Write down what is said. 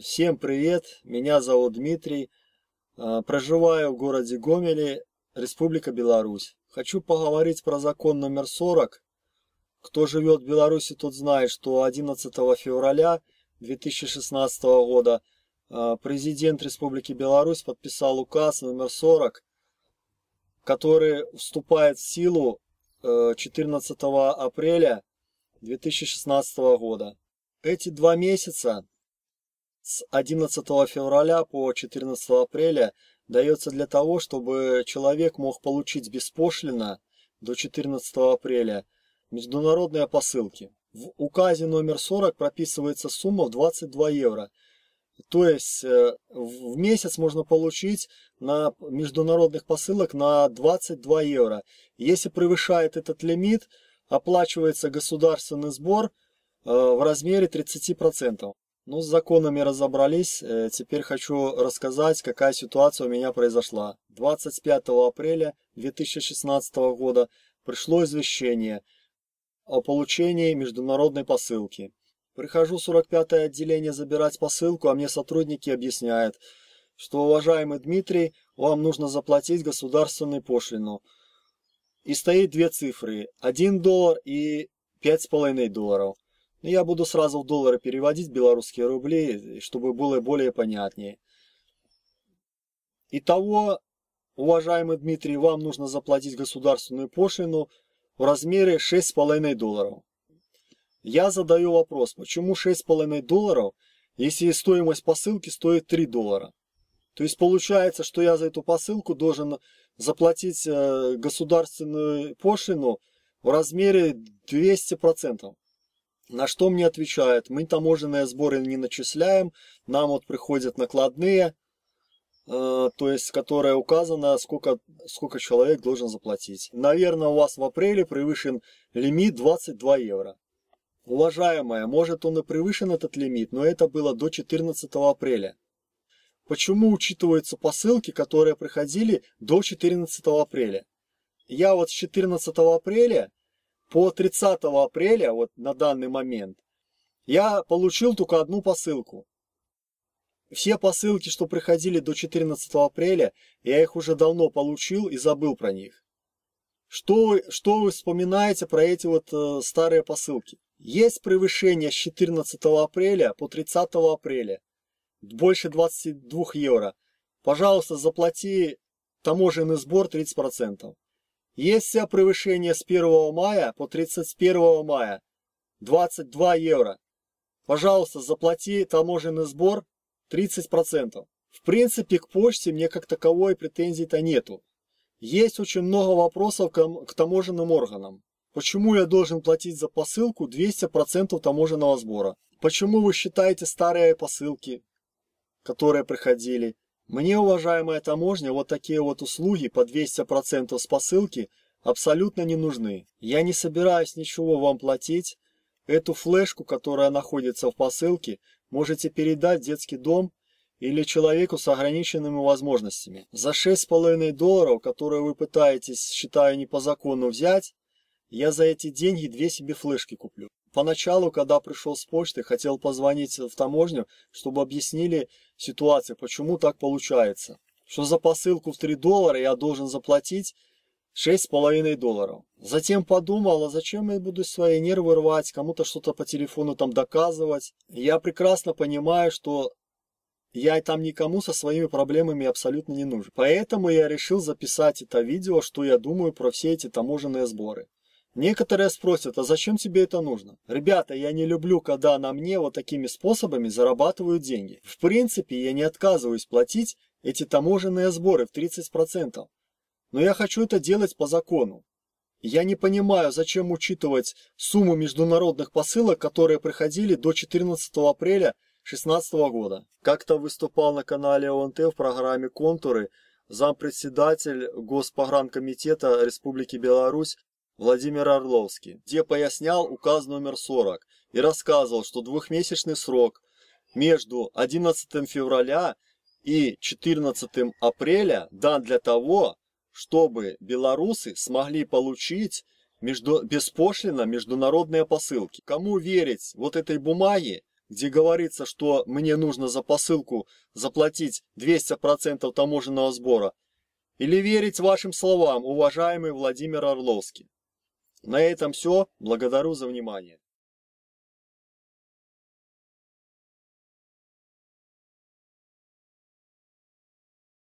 Всем привет, меня зовут Дмитрий, а, проживаю в городе Гомеле, Республика Беларусь. Хочу поговорить про закон номер 40. Кто живет в Беларуси, тот знает, что 11 февраля 2016 года а, президент Республики Беларусь подписал указ номер 40, который вступает в силу 14 э, апреля 2016 года. Эти два месяца с 11 февраля по 14 апреля дается для того, чтобы человек мог получить беспошлино до 14 апреля международные посылки. В указе номер 40 прописывается сумма в 22 евро. То есть э, в месяц можно получить на международных посылок на 22 евро. Если превышает этот лимит, оплачивается государственный сбор э, в размере 30%. Ну, с законами разобрались. Э, теперь хочу рассказать, какая ситуация у меня произошла. 25 апреля 2016 года пришло извещение о получении международной посылки. Прихожу в 45 отделение забирать посылку, а мне сотрудники объясняют, что, уважаемый Дмитрий, вам нужно заплатить государственную пошлину. И стоит две цифры – 1 доллар и 5,5 долларов. Я буду сразу в доллары переводить белорусские рубли, чтобы было более понятнее. Итого, уважаемый Дмитрий, вам нужно заплатить государственную пошлину в размере 6,5 долларов. Я задаю вопрос, почему 6,5 долларов, если стоимость посылки стоит 3 доллара? То есть получается, что я за эту посылку должен заплатить э, государственную пошлину в размере 200%. На что мне отвечают, мы таможенные сборы не начисляем, нам вот приходят накладные, э, то есть, которая указана, сколько, сколько человек должен заплатить. Наверное, у вас в апреле превышен лимит 22 евро. Уважаемая, может он и превышен этот лимит, но это было до 14 апреля. Почему учитываются посылки, которые приходили до 14 апреля? Я вот с 14 апреля по 30 апреля, вот на данный момент, я получил только одну посылку. Все посылки, что приходили до 14 апреля, я их уже давно получил и забыл про них. Что вы, что вы вспоминаете про эти вот э, старые посылки? Есть превышение с 14 апреля по 30 апреля, больше 22 евро. Пожалуйста, заплати таможенный сбор 30%. Если превышение с 1 мая по 31 мая 22 евро, пожалуйста, заплати таможенный сбор 30%. В принципе, к почте мне как таковой претензий-то нету. Есть очень много вопросов к таможенным органам. Почему я должен платить за посылку 200% таможенного сбора? Почему вы считаете старые посылки, которые приходили? Мне, уважаемая таможня, вот такие вот услуги по 200% с посылки абсолютно не нужны. Я не собираюсь ничего вам платить. Эту флешку, которая находится в посылке, можете передать в детский дом или человеку с ограниченными возможностями. За 6,5 долларов, которые вы пытаетесь, считаю, не по закону взять, я за эти деньги две себе флешки куплю. Поначалу, когда пришел с почты, хотел позвонить в таможню, чтобы объяснили ситуацию, почему так получается. Что за посылку в 3 доллара я должен заплатить 6,5 долларов. Затем подумал, а зачем я буду свои нервы рвать, кому-то что-то по телефону там доказывать. Я прекрасно понимаю, что я там никому со своими проблемами абсолютно не нужен. Поэтому я решил записать это видео, что я думаю про все эти таможенные сборы. Некоторые спросят, а зачем тебе это нужно? Ребята, я не люблю, когда на мне вот такими способами зарабатывают деньги. В принципе, я не отказываюсь платить эти таможенные сборы в 30%. Но я хочу это делать по закону. Я не понимаю, зачем учитывать сумму международных посылок, которые приходили до 14 апреля 2016 года. Как-то выступал на канале ОНТ в программе «Контуры» зампредседатель Госпогранкомитета Республики Беларусь Владимир Орловский, где пояснял указ номер 40 и рассказывал, что двухмесячный срок между 11 февраля и 14 апреля дан для того, чтобы белорусы смогли получить между... беспошлино международные посылки. Кому верить вот этой бумаге, где говорится, что мне нужно за посылку заплатить 200% таможенного сбора, или верить вашим словам, уважаемый Владимир Орловский? На этом все. Благодарю за внимание.